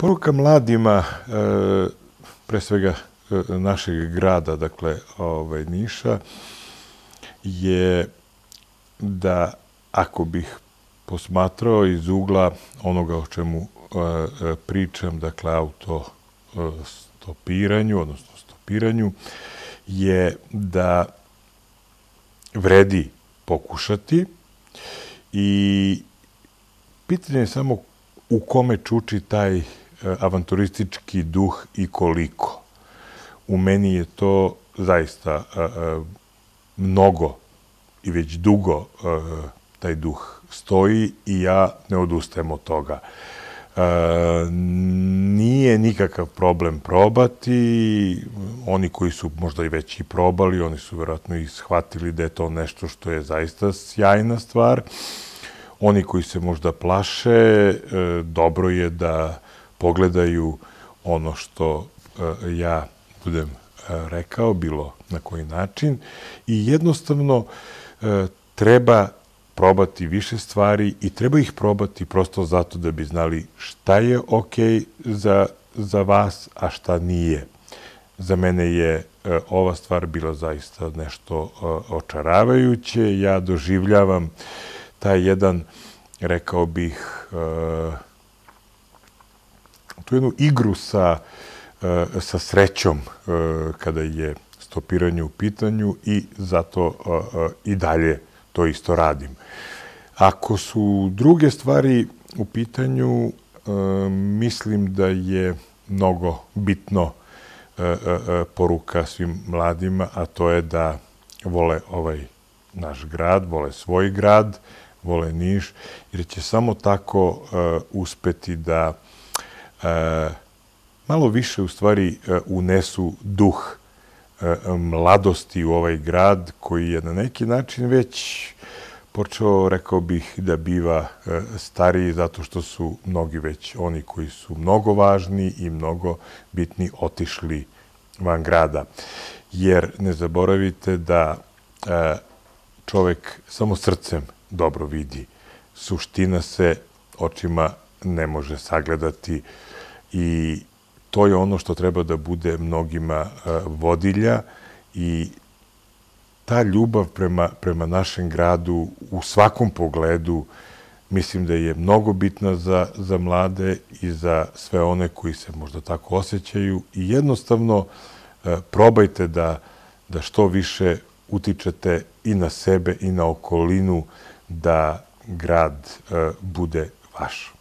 Poruka mladima, e, pre svega e, našeg grada, dakle ovaj, Niša, je da ako bih posmatrao iz ugla onoga o čemu e, pričam, dakle auto stopiranju, odnosno stopiranju, je da vredi pokušati i pitanje je samo u kome čuči taj uh, Eh, avanturistički duh i koliko. U meni je to zaista eh, eh, mnogo i već dugo taj duh stoji i ja ne odustajem od toga. Nije nikakav problem probati, oni koji su možda i već i probali, oni su vjerojatno i shvatili da je to nešto što je zaista sjajna stvar. Oni koji se možda plaše, dobro je da pogledaju ono što uh, ja budem uh, rekao, bilo na koji način. I jednostavno uh, treba probati više stvari i treba ih probati prosto zato da bi znali šta je ok za, za vas, a šta nije. Za mene je e, ova stvar bila zaista nešto e, očaravajuće. Ja doživljavam taj jedan, rekao bih, e, tu jednu igru sa, e, sa srećom e, kada je stopiranje u pitanju i zato e, i dalje to isto radim. Ako su druge stvari u pitanju, mislim da je mnogo bitno poruka svim mladima, a to je da vole ovaj naš grad, vole svoj grad, vole Niš, jer će samo tako uspeti da uh, Eh, malo više u stvari eh, unesu duh eh, mladosti u ovaj grad koji je na neki način već počeo, rekao bih, da biva stariji zato što su mnogi već oni koji su mnogo važni i mnogo bitni otišli van grada. Jer ne zaboravite da čovek samo srcem dobro vidi. Suština se očima ne može sagledati učiniti i to je ono što treba da bude mnogima e, vodilja i ta ljubav prema, prema našem gradu u svakom pogledu mislim da je mnogo bitna za, za mlade i za sve one koji se možda tako osjećaju i jednostavno e, probajte da, da što više utičete i na sebe i na okolinu da grad e, bude vaš.